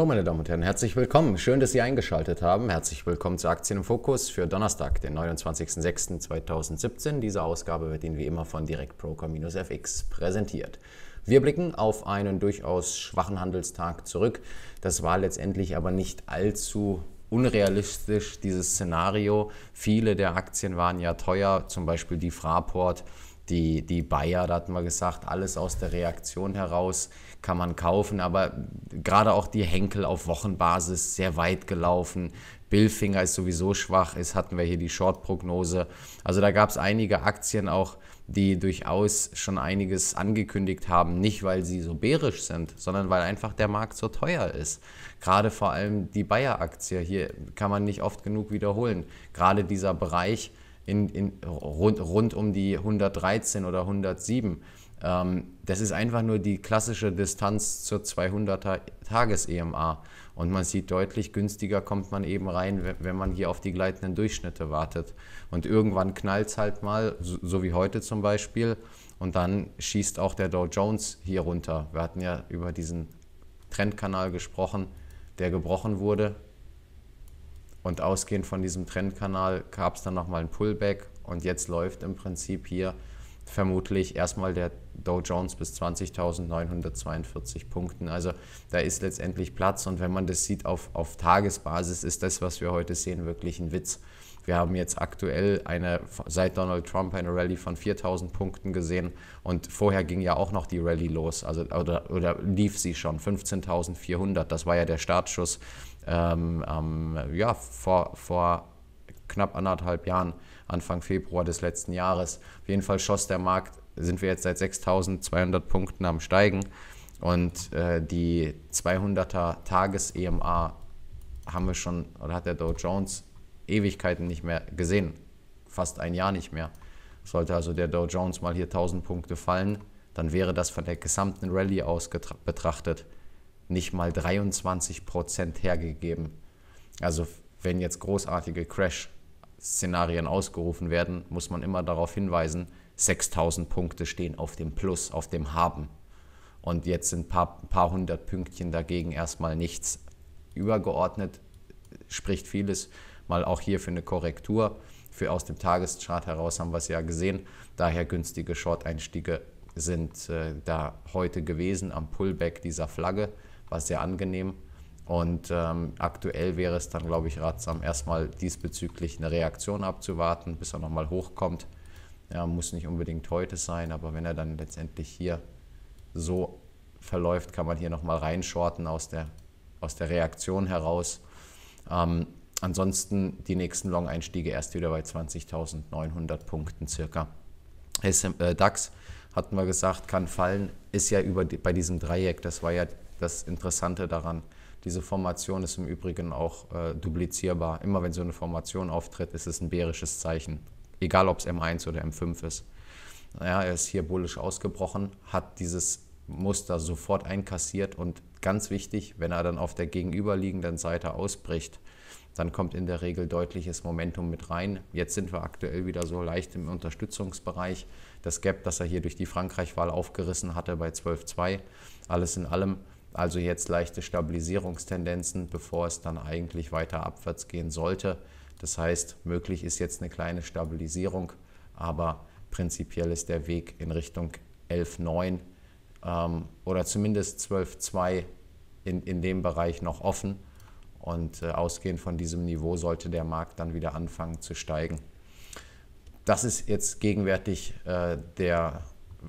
Hallo meine Damen und Herren, herzlich willkommen. Schön, dass Sie eingeschaltet haben. Herzlich willkommen zu Aktien im Fokus für Donnerstag, den 29.06.2017. Diese Ausgabe wird Ihnen wie immer von Direktbroker-FX präsentiert. Wir blicken auf einen durchaus schwachen Handelstag zurück. Das war letztendlich aber nicht allzu unrealistisch, dieses Szenario. Viele der Aktien waren ja teuer, zum Beispiel die Fraport die, die Bayer, da hatten wir gesagt, alles aus der Reaktion heraus kann man kaufen, aber gerade auch die Henkel auf Wochenbasis sehr weit gelaufen. Billfinger ist sowieso schwach, ist, hatten wir hier die Short-Prognose. Also da gab es einige Aktien auch, die durchaus schon einiges angekündigt haben, nicht weil sie so bärisch sind, sondern weil einfach der Markt so teuer ist. Gerade vor allem die Bayer-Aktie, hier kann man nicht oft genug wiederholen. Gerade dieser Bereich in, in, rund, rund um die 113 oder 107. Ähm, das ist einfach nur die klassische Distanz zur 200er Tages-EMA. Und man sieht deutlich, günstiger kommt man eben rein, wenn man hier auf die gleitenden Durchschnitte wartet. Und irgendwann knallt es halt mal, so, so wie heute zum Beispiel. Und dann schießt auch der Dow Jones hier runter. Wir hatten ja über diesen Trendkanal gesprochen, der gebrochen wurde. Und ausgehend von diesem Trendkanal gab es dann nochmal ein Pullback und jetzt läuft im Prinzip hier vermutlich erstmal der Dow Jones bis 20.942 Punkten. Also da ist letztendlich Platz und wenn man das sieht auf, auf Tagesbasis, ist das, was wir heute sehen, wirklich ein Witz. Wir haben jetzt aktuell eine, seit Donald Trump eine Rallye von 4000 Punkten gesehen und vorher ging ja auch noch die Rallye los, also oder, oder lief sie schon 15.400. Das war ja der Startschuss ähm, ähm, ja, vor, vor knapp anderthalb Jahren, Anfang Februar des letzten Jahres. Auf jeden Fall schoss der Markt, sind wir jetzt seit 6.200 Punkten am Steigen. Und äh, die 200er Tages-EMA haben wir schon, oder hat der Dow Jones Ewigkeiten nicht mehr gesehen. Fast ein Jahr nicht mehr. Sollte also der Dow Jones mal hier 1000 Punkte fallen, dann wäre das von der gesamten Rallye aus betrachtet nicht mal 23% hergegeben. Also wenn jetzt großartige Crash-Szenarien ausgerufen werden, muss man immer darauf hinweisen, 6000 Punkte stehen auf dem Plus, auf dem Haben. Und jetzt sind ein paar, paar hundert Pünktchen dagegen erstmal nichts. Übergeordnet spricht vieles mal auch hier für eine Korrektur. Für aus dem Tageschart heraus haben wir es ja gesehen. Daher günstige Short-Einstiege sind äh, da heute gewesen am Pullback dieser Flagge, war sehr angenehm. Und ähm, aktuell wäre es dann, glaube ich, ratsam, erstmal diesbezüglich eine Reaktion abzuwarten, bis er nochmal hochkommt. Ja, muss nicht unbedingt heute sein, aber wenn er dann letztendlich hier so verläuft, kann man hier nochmal reinschorten aus der, aus der Reaktion heraus. Ähm, Ansonsten die nächsten Long-Einstiege erst wieder bei 20.900 Punkten circa. SM, äh, DAX hatten wir gesagt, kann fallen, ist ja über die, bei diesem Dreieck, das war ja das Interessante daran. Diese Formation ist im Übrigen auch äh, duplizierbar. Immer wenn so eine Formation auftritt, ist es ein bärisches Zeichen. Egal ob es M1 oder M5 ist. Naja, er ist hier bullisch ausgebrochen, hat dieses Muster sofort einkassiert und ganz wichtig, wenn er dann auf der gegenüberliegenden Seite ausbricht, dann kommt in der Regel deutliches Momentum mit rein. Jetzt sind wir aktuell wieder so leicht im Unterstützungsbereich. Das Gap, das er hier durch die Frankreich-Wahl aufgerissen hatte bei 12,2, alles in allem. Also jetzt leichte Stabilisierungstendenzen, bevor es dann eigentlich weiter abwärts gehen sollte. Das heißt, möglich ist jetzt eine kleine Stabilisierung, aber prinzipiell ist der Weg in Richtung 11,9 ähm, oder zumindest 12.2 in, in dem Bereich noch offen. Und äh, ausgehend von diesem Niveau sollte der Markt dann wieder anfangen zu steigen. Das ist jetzt gegenwärtig äh, der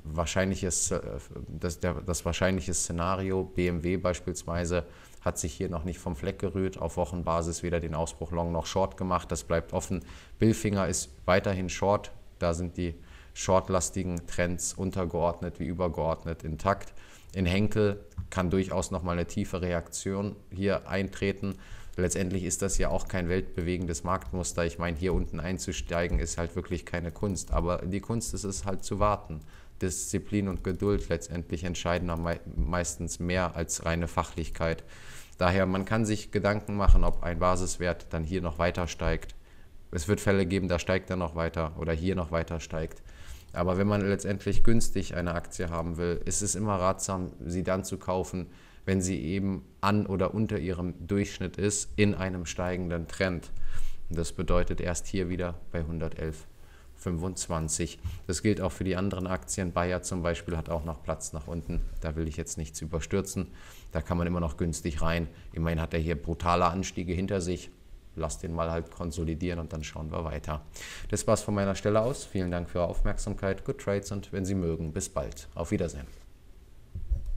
wahrscheinliches, äh, das, der, das wahrscheinliche Szenario. BMW beispielsweise hat sich hier noch nicht vom Fleck gerührt, auf Wochenbasis weder den Ausbruch Long noch Short gemacht. Das bleibt offen. Billfinger ist weiterhin Short, da sind die shortlastigen Trends untergeordnet wie übergeordnet intakt. In Henkel kann durchaus nochmal eine tiefe Reaktion hier eintreten. Letztendlich ist das ja auch kein weltbewegendes Marktmuster. Ich meine, hier unten einzusteigen ist halt wirklich keine Kunst. Aber die Kunst ist es halt zu warten. Disziplin und Geduld letztendlich entscheiden meistens mehr als reine Fachlichkeit. Daher, man kann sich Gedanken machen, ob ein Basiswert dann hier noch weiter steigt es wird Fälle geben, da steigt er noch weiter oder hier noch weiter steigt. Aber wenn man letztendlich günstig eine Aktie haben will, ist es immer ratsam, sie dann zu kaufen, wenn sie eben an oder unter ihrem Durchschnitt ist, in einem steigenden Trend. das bedeutet erst hier wieder bei 111,25. Das gilt auch für die anderen Aktien. Bayer zum Beispiel hat auch noch Platz nach unten. Da will ich jetzt nichts überstürzen. Da kann man immer noch günstig rein. Immerhin hat er hier brutale Anstiege hinter sich lass den mal halt konsolidieren und dann schauen wir weiter. Das war's von meiner Stelle aus. Vielen Dank für Ihre Aufmerksamkeit. Good Trades und wenn Sie mögen, bis bald. Auf Wiedersehen.